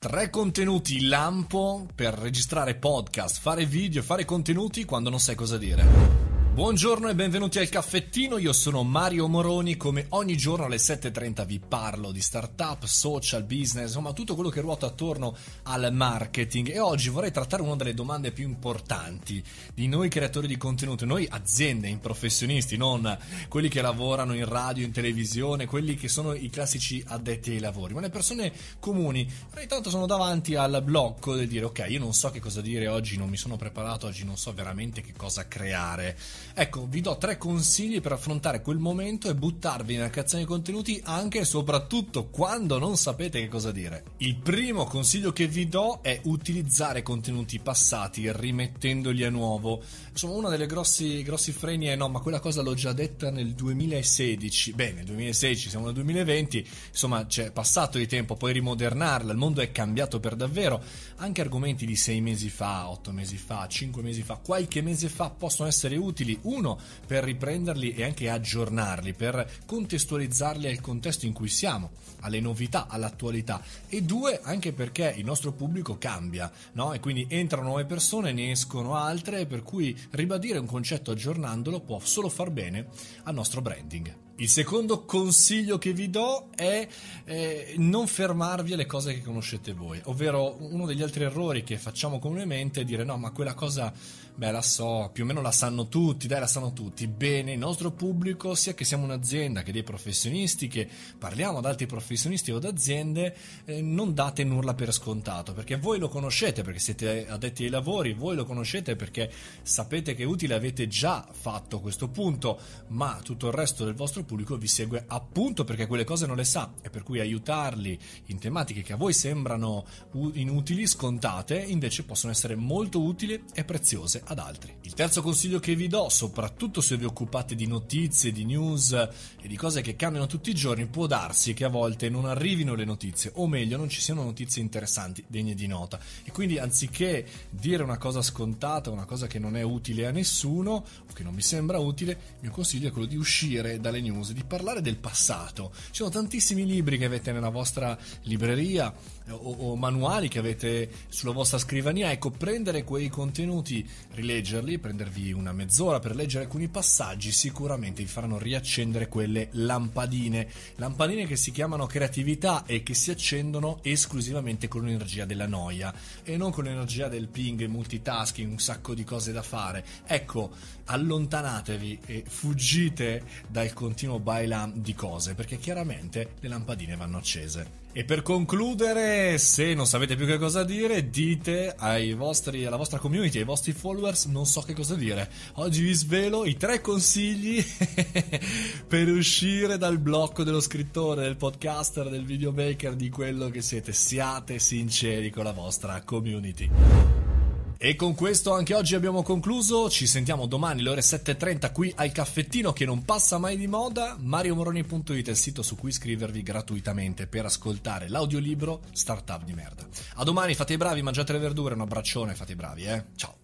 Tre contenuti lampo per registrare podcast, fare video, fare contenuti quando non sai cosa dire. Buongiorno e benvenuti al caffettino, io sono Mario Moroni, come ogni giorno alle 7.30 vi parlo di startup, social, business, insomma tutto quello che ruota attorno al marketing e oggi vorrei trattare una delle domande più importanti di noi creatori di contenuto, noi aziende, in professionisti, non quelli che lavorano in radio, in televisione, quelli che sono i classici addetti ai lavori, ma le persone comuni, ogni tanto sono davanti al blocco del dire ok, io non so che cosa dire oggi, non mi sono preparato, oggi non so veramente che cosa creare Ecco, vi do tre consigli per affrontare quel momento e buttarvi nella creazione di contenuti anche e soprattutto quando non sapete che cosa dire. Il primo consiglio che vi do è utilizzare contenuti passati rimettendoli a nuovo. Insomma, uno dei grossi, grossi freni è no, ma quella cosa l'ho già detta nel 2016. Bene, 2016, siamo nel 2020, insomma, c'è passato di tempo, poi rimodernarla, il mondo è cambiato per davvero. Anche argomenti di sei mesi fa, otto mesi fa, cinque mesi fa, qualche mese fa possono essere utili utili, uno per riprenderli e anche aggiornarli, per contestualizzarli al contesto in cui siamo, alle novità, all'attualità e due anche perché il nostro pubblico cambia, no? E quindi entrano nuove persone, ne escono altre, per cui ribadire un concetto aggiornandolo può solo far bene al nostro branding. Il secondo consiglio che vi do è eh, non fermarvi alle cose che conoscete voi, ovvero uno degli altri errori che facciamo comunemente è dire no ma quella cosa beh la so, più o meno la sanno tutti tutti, dai, la sanno tutti bene il nostro pubblico, sia che siamo un'azienda che dei professionisti, che parliamo ad altri professionisti o ad aziende, eh, non date nulla per scontato, perché voi lo conoscete, perché siete addetti ai lavori, voi lo conoscete perché sapete che è utile, avete già fatto questo punto, ma tutto il resto del vostro pubblico vi segue appunto perché quelle cose non le sa e per cui aiutarli in tematiche che a voi sembrano inutili, scontate, invece possono essere molto utili e preziose ad altri. Il terzo consiglio che vi do soprattutto se vi occupate di notizie, di news e di cose che cambiano tutti i giorni, può darsi che a volte non arrivino le notizie, o meglio non ci siano notizie interessanti, degne di nota. E quindi anziché dire una cosa scontata, una cosa che non è utile a nessuno, o che non mi sembra utile, il mio consiglio è quello di uscire dalle news, di parlare del passato. Ci sono tantissimi libri che avete nella vostra libreria eh, o, o manuali che avete sulla vostra scrivania, ecco, prendere quei contenuti, rileggerli, prendervi una mezz'ora ancora per leggere alcuni passaggi sicuramente vi faranno riaccendere quelle lampadine, lampadine che si chiamano creatività e che si accendono esclusivamente con l'energia della noia e non con l'energia del ping, multitasking, un sacco di cose da fare. Ecco, allontanatevi e fuggite dal continuo bailam di cose perché chiaramente le lampadine vanno accese. E per concludere, se non sapete più che cosa dire, dite vostri, alla vostra community, ai vostri followers, non so che cosa dire. Oggi vi svelo i tre consigli per uscire dal blocco dello scrittore, del podcaster, del videomaker, di quello che siete. Siate sinceri con la vostra community. E con questo anche oggi abbiamo concluso. Ci sentiamo domani alle ore 7.30 qui al caffettino che non passa mai di moda. MarioMoroni.it è il sito su cui iscrivervi gratuitamente per ascoltare l'audiolibro Startup di merda. A domani, fate i bravi, mangiate le verdure. Un abbraccione, fate i bravi, eh. Ciao.